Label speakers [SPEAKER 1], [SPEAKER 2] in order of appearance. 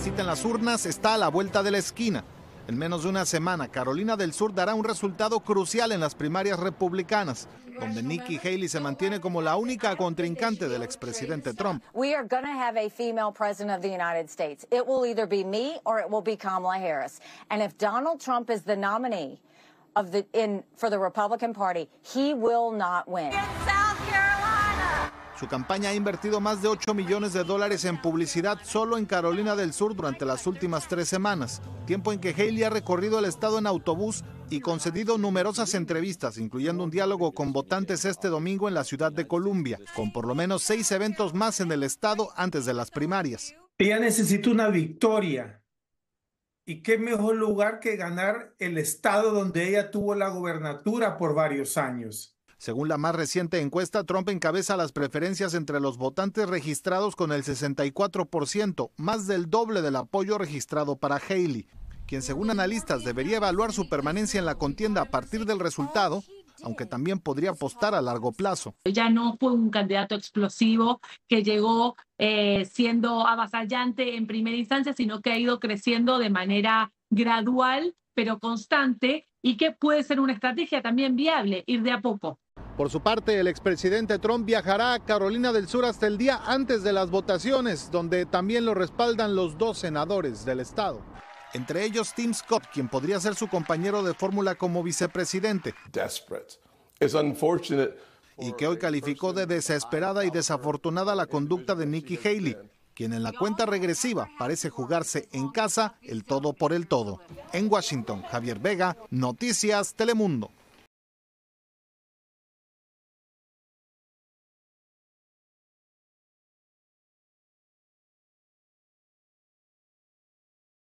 [SPEAKER 1] cita en las urnas está a la vuelta de la esquina. En menos de una semana, Carolina del Sur dará un resultado crucial en las primarias republicanas, donde Nikki Haley se mantiene como la única contrincante del expresidente Trump.
[SPEAKER 2] We are going to have a female president of the United States. It will either be me or it will be Kamala Harris. And if Donald Trump is the nominee of the in for the Republican Party, he will not win.
[SPEAKER 1] Su campaña ha invertido más de 8 millones de dólares en publicidad solo en Carolina del Sur durante las últimas tres semanas, tiempo en que Haley ha recorrido el estado en autobús y concedido numerosas entrevistas, incluyendo un diálogo con votantes este domingo en la ciudad de Columbia, con por lo menos seis eventos más en el estado antes de las primarias. Ella necesita una victoria. ¿Y qué mejor lugar que ganar el estado donde ella tuvo la gobernatura por varios años? Según la más reciente encuesta, Trump encabeza las preferencias entre los votantes registrados con el 64%, más del doble del apoyo registrado para Haley, quien según analistas debería evaluar su permanencia en la contienda a partir del resultado aunque también podría apostar a largo plazo.
[SPEAKER 3] Ya no fue un candidato explosivo que llegó eh, siendo avasallante en primera instancia, sino que ha ido creciendo de manera gradual, pero constante, y que puede ser una estrategia también viable, ir de a poco.
[SPEAKER 1] Por su parte, el expresidente Trump viajará a Carolina del Sur hasta el día antes de las votaciones, donde también lo respaldan los dos senadores del estado. Entre ellos Tim Scott, quien podría ser su compañero de fórmula como vicepresidente. Y que hoy calificó de desesperada y desafortunada la conducta de Nikki Haley, quien en la cuenta regresiva parece jugarse en casa el todo por el todo. En Washington, Javier Vega, Noticias
[SPEAKER 2] Telemundo.